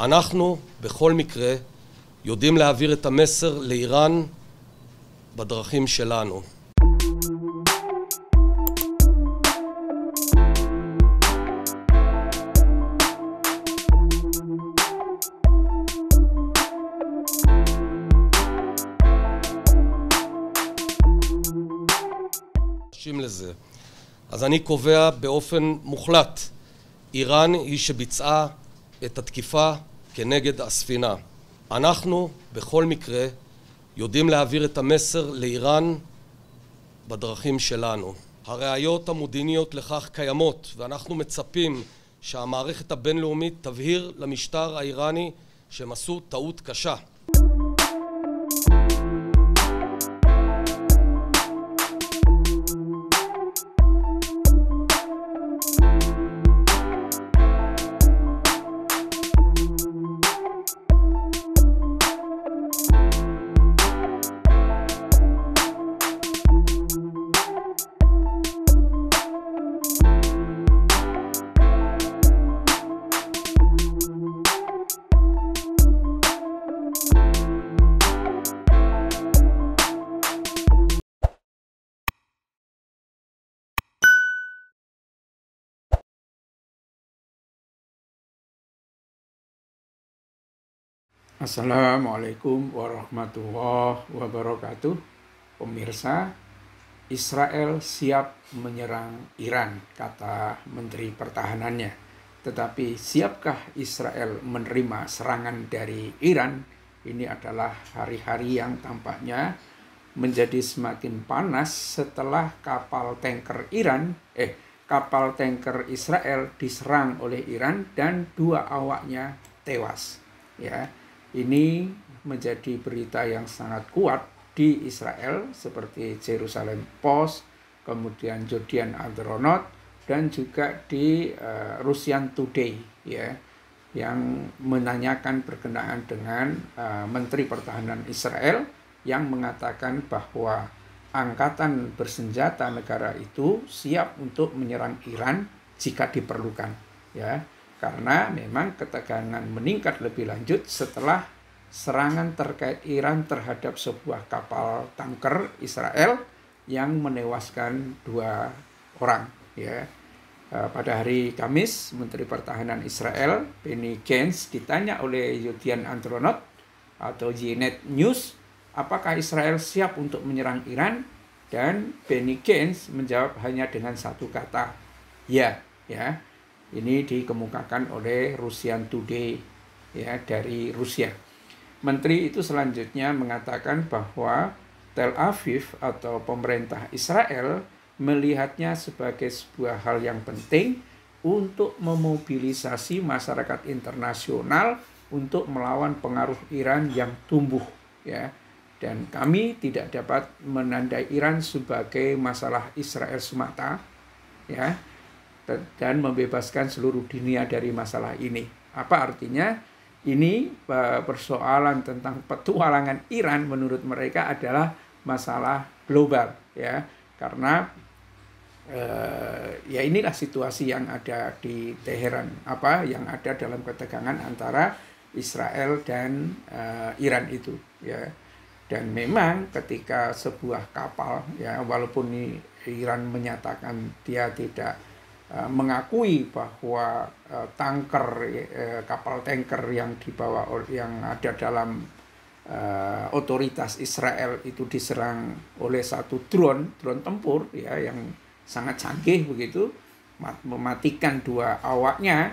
אנחנו בכל מקרה יודעים להעביר את המסר לאיראן בדרכים שלנו. לזה. אז אני קובע באופן מוחלט, איראן היא שביצעה את התקיפה כנגד הספינה. אנחנו בכל מקרה יודעים להעביר את המסר לאיראן בדרכים שלנו. הראיות המודיעיניות לכך קיימות ואנחנו מצפים שהמערכת הבינלאומית תבהיר למשטר האיראני שהם עשו טעות קשה Assalamualaikum warahmatullahi wabarakatuh. Pemirsa, Israel siap menyerang Iran, kata Menteri Pertahanannya. Tetapi siapkah Israel menerima serangan dari Iran? Ini adalah hari-hari yang tampaknya menjadi semakin panas setelah kapal tanker Iran, eh kapal tanker Israel diserang oleh Iran dan dua awaknya tewas. Ya, ini menjadi berita yang sangat kuat di Israel seperti Jerusalem Post, kemudian Jodian Adronot dan juga di uh, eh, Rusian Today ya yang menanyakan berkenaan dengan uh, Menteri Pertahanan Israel yang mengatakan bahwa angkatan bersenjata negara itu siap untuk menyerang Iran jika diperlukan ya karena memang ketegangan meningkat lebih lanjut setelah serangan terkait Iran terhadap sebuah kapal tanker Israel yang menewaskan dua orang ya eh, pada hari Kamis Menteri Pertahanan Israel Benny Gantz ditanya oleh Yudian Antronot atau Jinet News apakah Israel siap untuk menyerang Iran dan Benny Gantz menjawab hanya dengan satu kata ya ya ini dikemukakan oleh Rusian Today ya dari Rusia. Menteri itu selanjutnya mengatakan bahwa Tel Aviv atau pemerintah Israel melihatnya sebagai sebuah hal yang penting untuk memobilisasi masyarakat internasional untuk melawan pengaruh Iran yang tumbuh ya dan kami tidak dapat menandai Iran sebagai masalah Israel semata ya dan membebaskan seluruh dunia dari masalah ini. Apa artinya? Ini eh, persoalan tentang petualangan Iran menurut mereka adalah masalah global ya. Karena eh, ya inilah situasi yang ada di Teheran apa yang ada dalam ketegangan antara Israel dan eh, Iran itu ya. Dan memang ketika sebuah kapal ya walaupun Iran menyatakan dia tidak Eh, mengakui bahwa eh, tanker eh, kapal tanker yang dibawa yang ada dalam uh, otoritas Israel itu diserang oleh satu drone drone tempur ya yang sangat canggih begitu mematikan dua awaknya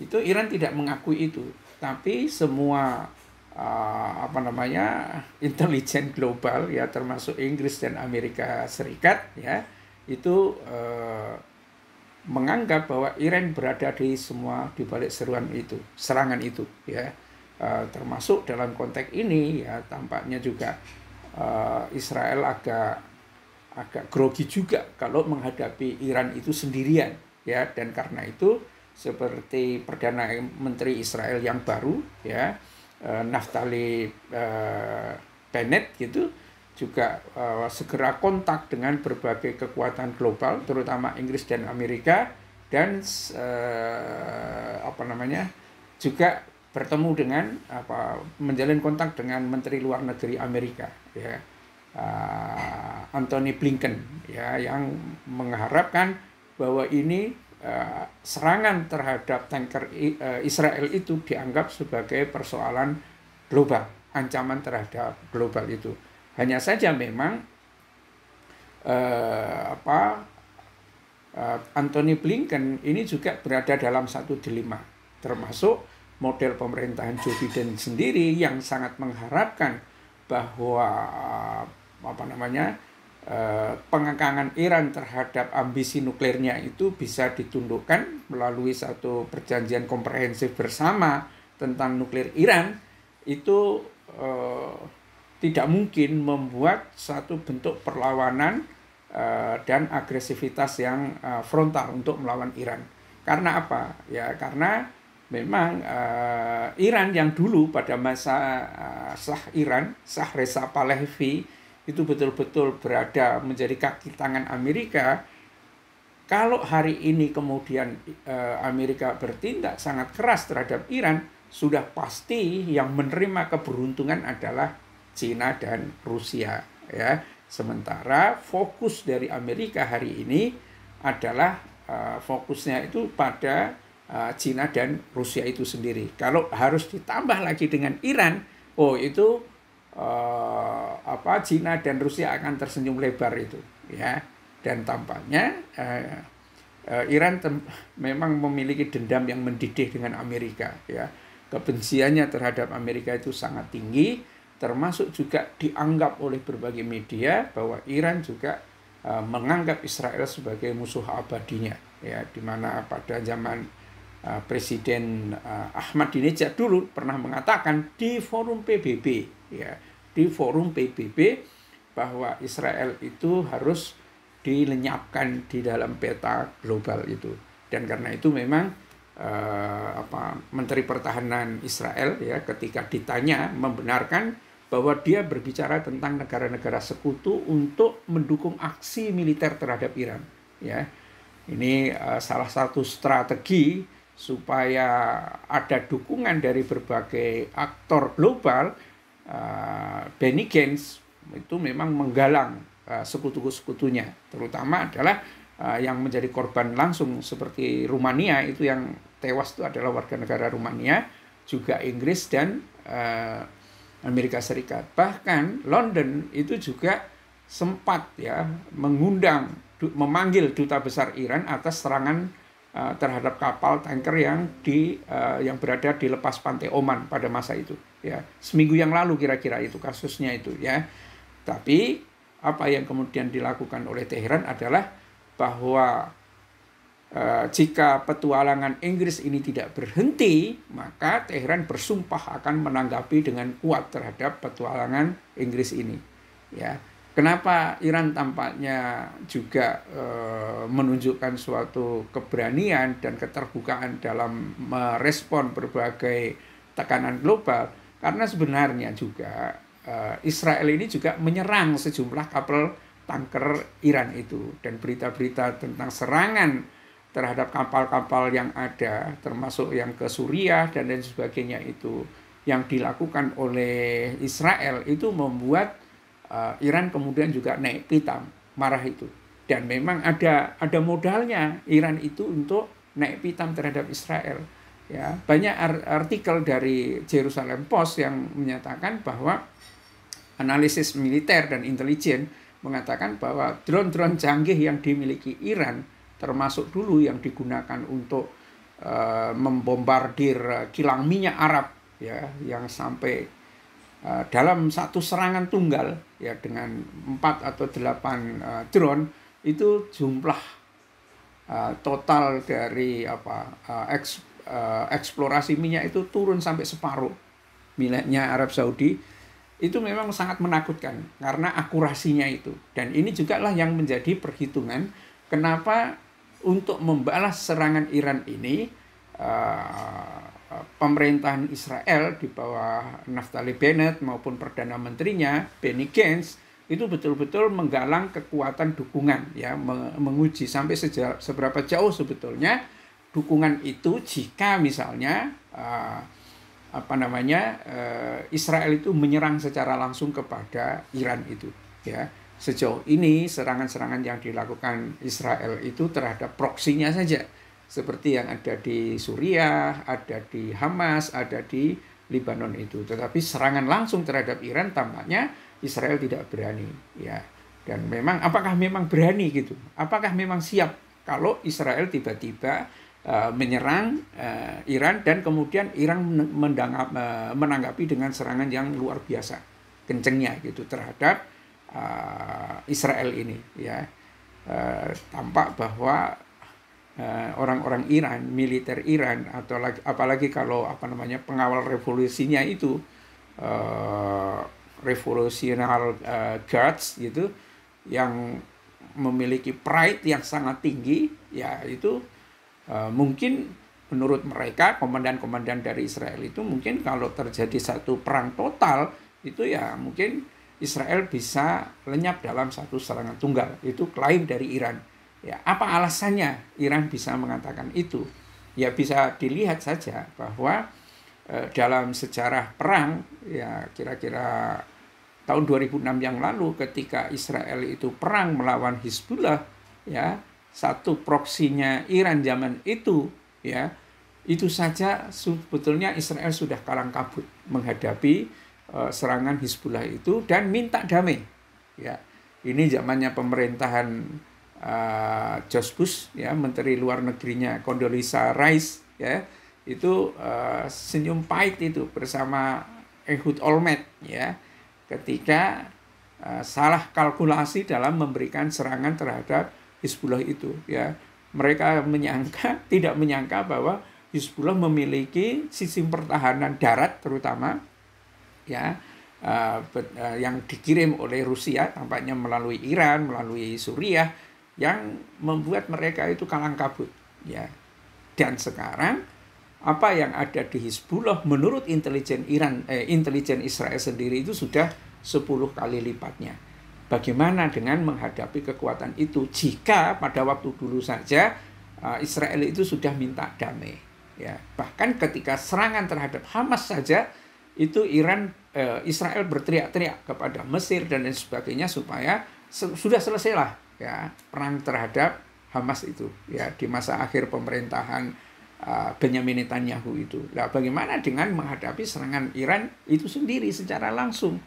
itu Iran tidak mengakui itu tapi semua uh, apa namanya intelijen global ya termasuk Inggris dan Amerika Serikat ya itu uh, menganggap bahwa Iran berada di semua di balik seruan itu, serangan itu, ya. Eh, termasuk dalam konteks ini ya tampaknya juga eh, Israel agak agak grogi juga kalau menghadapi Iran itu sendirian ya dan karena itu seperti perdana menteri Israel yang baru ya eh, Naftali Bennett gitu juga uh, segera kontak dengan berbagai kekuatan global, terutama Inggris dan Amerika, dan uh, apa namanya juga bertemu dengan apa menjalin kontak dengan Menteri Luar Negeri Amerika, ya uh, eh, Anthony Blinken, ya yang mengharapkan bahwa ini uh, serangan terhadap tanker Israel itu dianggap sebagai persoalan global, ancaman terhadap global itu. Hanya saja memang eh, apa eh, Anthony Blinken ini juga berada dalam satu dilema, termasuk model pemerintahan Joe Biden sendiri yang sangat mengharapkan bahwa apa namanya eh, Iran terhadap ambisi nuklirnya itu bisa ditundukkan melalui satu perjanjian komprehensif bersama tentang nuklir Iran itu eh, tidak mungkin membuat satu bentuk perlawanan uh, dan agresivitas yang uh, frontal untuk melawan Iran. Karena apa? Ya karena memang uh, Iran yang dulu pada masa uh, Sah Iran, Sah Reza Pahlavi itu betul-betul berada menjadi kaki tangan Amerika. Kalau hari ini kemudian uh, Amerika bertindak sangat keras terhadap Iran, sudah pasti yang menerima keberuntungan adalah Cina dan Rusia ya. Sementara fokus dari Amerika hari ini adalah uh, fokusnya itu pada uh, Cina dan Rusia itu sendiri. Kalau harus ditambah lagi dengan Iran, oh itu uh, apa Cina dan Rusia akan tersenyum lebar itu ya. Dan tampaknya uh, uh, Iran memang memiliki dendam yang mendidih dengan Amerika ya. Kebenciannya terhadap Amerika itu sangat tinggi termasuk juga dianggap oleh berbagai media bahwa Iran juga uh, menganggap Israel sebagai musuh abadinya ya di mana pada zaman uh, Presiden uh, Ahmadinejad dulu pernah mengatakan di forum PBB ya di forum PBB bahwa Israel itu harus dilenyapkan di dalam peta global itu dan karena itu memang eh, apa Menteri Pertahanan Israel ya ketika ditanya membenarkan bahwa dia berbicara tentang negara-negara sekutu untuk mendukung aksi militer terhadap Iran. Ya, ini uh, salah satu strategi supaya ada dukungan dari berbagai aktor global. Uh, Benny Gantz itu memang menggalang uh, sekutu-sekutunya, terutama adalah uh, yang menjadi korban langsung seperti Rumania itu yang tewas itu adalah warga negara Rumania, juga Inggris dan Amerika Serikat. Bahkan London itu juga sempat ya mengundang memanggil duta besar Iran atas serangan uh, terhadap kapal tanker yang di uh, yang berada di lepas pantai Oman pada masa itu ya seminggu yang lalu kira-kira itu kasusnya itu ya tapi apa yang kemudian dilakukan oleh Teheran adalah bahwa Eh, jika petualangan Inggris ini tidak berhenti, maka Teheran bersumpah akan menanggapi dengan kuat terhadap petualangan Inggris ini. Ya, kenapa Iran tampaknya juga e, menunjukkan suatu keberanian dan keterbukaan dalam merespon berbagai tekanan global? Karena sebenarnya juga e, Israel ini juga menyerang sejumlah kapal tanker Iran itu dan berita-berita tentang serangan terhadap kapal-kapal yang ada, termasuk yang ke Suriah dan lain sebagainya itu yang dilakukan oleh Israel itu membuat uh, Iran kemudian juga naik pitam marah itu dan memang ada ada modalnya Iran itu untuk naik pitam terhadap Israel ya banyak artikel dari Jerusalem Post yang menyatakan bahwa analisis militer dan intelijen mengatakan bahwa drone-drone canggih yang dimiliki Iran termasuk dulu yang digunakan untuk uh, membombardir eh, kilang minyak Arab ya yang sampai uh, dalam satu serangan tunggal ya dengan empat atau delapan uh, drone itu jumlah uh, total dari apa uh, eks, uh, eksplorasi minyak itu turun sampai separuh miliknya Arab Saudi itu memang sangat menakutkan karena akurasinya itu dan ini juga lah yang menjadi perhitungan kenapa untuk membalas serangan Iran ini, uh, pemerintahan Israel di bawah Naftali Bennett maupun perdana menterinya Benny Gantz itu betul-betul menggalang kekuatan dukungan ya menguji sampai sejauh, seberapa jauh sebetulnya dukungan itu jika misalnya uh, apa namanya uh, Israel itu menyerang secara langsung kepada Iran itu ya sejauh ini serangan-serangan yang dilakukan Israel itu terhadap proksinya saja seperti yang ada di Suriah, ada di Hamas, ada di Lebanon itu. Tetapi serangan langsung terhadap Iran tampaknya Israel tidak berani ya. Dan memang apakah memang berani gitu? Apakah memang siap kalau Israel tiba-tiba uh, menyerang uh, Iran dan kemudian Iran eh, menanggapi dengan serangan yang luar biasa kencengnya gitu terhadap uh, Israel ini ya uh, tampak bahwa eh, orang-orang uh, Iran, militer Iran atau lagi, apalagi kalau apa namanya pengawal revolusinya itu uh, revolusional uh, guards gitu yang memiliki pride yang sangat tinggi ya itu uh, mungkin menurut mereka komandan-komandan dari Israel itu mungkin kalau terjadi satu perang total itu ya mungkin Israel bisa lenyap dalam satu serangan tunggal. Itu klaim dari Iran. Ya, apa alasannya Iran bisa mengatakan itu? Ya bisa dilihat saja bahwa eh, dalam sejarah perang ya kira-kira tahun 2006 yang lalu ketika Israel itu perang melawan Hizbullah ya satu proksinya Iran zaman itu ya itu saja sebetulnya Israel sudah kalang kabut menghadapi Eh, serangan Hizbullah itu dan minta damai. Ya, ini zamannya pemerintahan uh, George Bush, ya, Menteri Luar Negerinya Condoleezza Rice, ya, itu uh, senyum pahit itu bersama Ehud Olmert, ya, ketika uh, salah kalkulasi dalam memberikan serangan terhadap Hizbullah itu, ya. Mereka menyangka, tidak menyangka bahwa Hizbullah memiliki sistem pertahanan darat terutama ya eh, eh, yang dikirim oleh Rusia tampaknya melalui Iran, melalui Suriah yang membuat mereka itu kalang kabut ya. Dan sekarang apa yang ada di Hizbullah menurut intelijen Iran eh, intelijen Israel sendiri itu sudah 10 kali lipatnya. Bagaimana dengan menghadapi kekuatan itu jika pada waktu dulu saja eh, Israel itu sudah minta damai ya. Bahkan ketika serangan terhadap Hamas saja itu Iran eh, Israel berteriak-teriak kepada Mesir dan lain sebagainya supaya se sudah selesailah ya perang terhadap Hamas itu ya di masa akhir pemerintahan uh, Benyamin Netanyahu itu. Nah, bagaimana dengan menghadapi serangan Iran itu sendiri secara langsung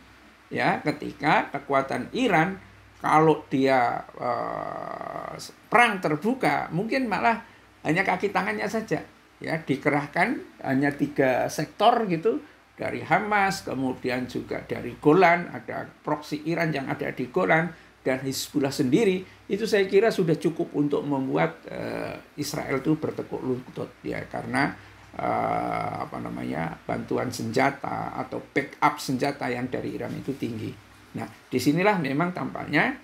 ya ketika kekuatan Iran kalau dia uh, perang terbuka mungkin malah hanya kaki tangannya saja ya dikerahkan hanya tiga sektor gitu dari Hamas, kemudian juga dari Golan, ada proksi Iran yang ada di Golan, dan Hizbullah sendiri, itu saya kira sudah cukup untuk membuat uh, Israel itu bertekuk lutut ya karena uh, apa namanya bantuan senjata atau backup senjata yang dari Iran itu tinggi. Nah, disinilah memang tampaknya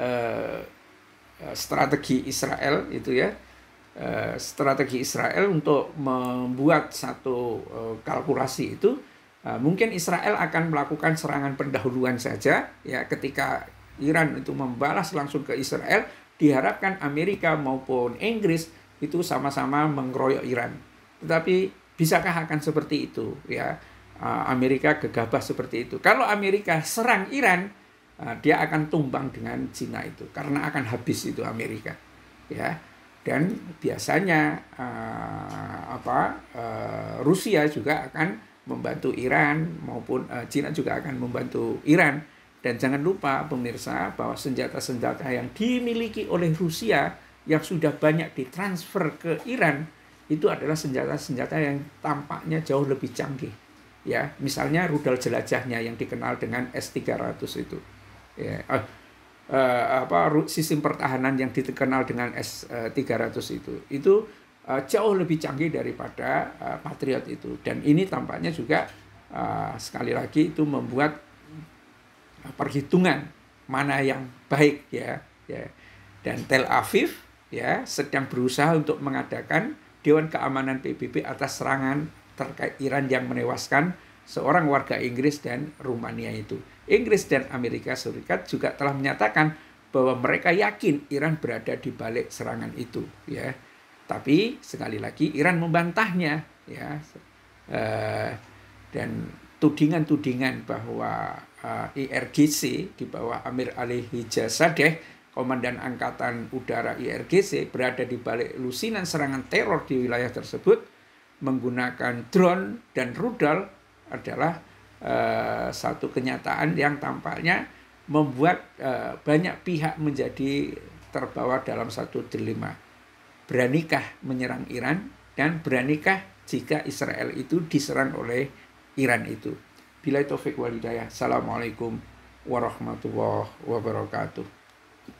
uh, strategi Israel itu ya Eh, strategi Israel untuk membuat satu eh, kalkulasi itu eh, mungkin Israel akan melakukan serangan pendahuluan saja ya ketika Iran itu membalas langsung ke Israel diharapkan Amerika maupun Inggris itu sama-sama mengeroyok Iran tetapi bisakah akan seperti itu ya Amerika gegabah seperti itu kalau Amerika serang Iran dia akan tumbang dengan Cina itu karena akan habis itu Amerika ya dan biasanya uh, apa uh, Rusia juga akan membantu Iran maupun uh, Cina juga akan membantu Iran dan jangan lupa pemirsa bahwa senjata-senjata yang dimiliki oleh Rusia yang sudah banyak ditransfer ke Iran itu adalah senjata-senjata yang tampaknya jauh lebih canggih ya misalnya rudal jelajahnya yang dikenal dengan S300 itu ya uh, apa sistem pertahanan yang dikenal dengan S300 eh, itu itu uh, jauh lebih canggih daripada uh, Patriot itu dan ini tampaknya juga uh, sekali lagi itu membuat perhitungan mana yang baik ya ya dan Tel Aviv ya sedang berusaha untuk mengadakan Dewan Keamanan PBB atas serangan terkait Iran yang menewaskan seorang warga Inggris dan Rumania itu. Inggris dan Amerika Serikat juga telah menyatakan bahwa mereka yakin Iran berada di balik serangan itu, ya. Tapi sekali lagi Iran membantahnya, ya. E, dan tudingan-tudingan bahwa e, eh, IRGC di bawah Amir Ali Hijazadeh, Komandan Angkatan Udara IRGC berada di balik lusinan serangan teror di wilayah tersebut menggunakan drone dan rudal adalah uh, satu kenyataan yang tampaknya membuat uh, banyak pihak menjadi terbawa dalam satu dilema. Beranikah menyerang Iran dan beranikah jika Israel itu diserang oleh Iran itu. Bila Taufik Walidaya, Assalamualaikum warahmatullahi wabarakatuh.